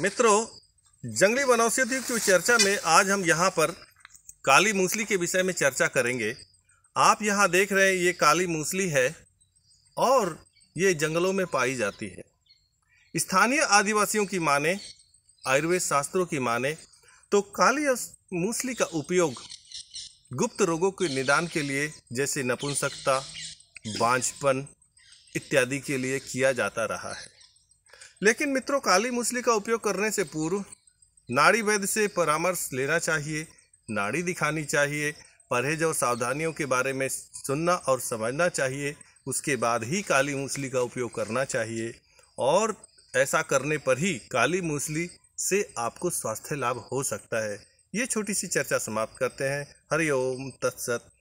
मित्रों जंगली वनौषधियों की चर्चा में आज हम यहाँ पर काली मूसली के विषय में चर्चा करेंगे आप यहाँ देख रहे हैं ये काली मूसली है और ये जंगलों में पाई जाती है स्थानीय आदिवासियों की माने आयुर्वेद शास्त्रों की माने तो काली मूसली का उपयोग गुप्त रोगों के निदान के लिए जैसे नपुंसकता बांझपन इत्यादि के लिए किया जाता रहा है लेकिन मित्रों काली मूसली का उपयोग करने से पूर्व नाड़ी वैद्य से परामर्श लेना चाहिए नाड़ी दिखानी चाहिए परहेज और सावधानियों के बारे में सुनना और समझना चाहिए उसके बाद ही काली मूसली का उपयोग करना चाहिए और ऐसा करने पर ही काली मूसली से आपको स्वास्थ्य लाभ हो सकता है ये छोटी सी चर्चा समाप्त करते हैं हरिओम तत्सत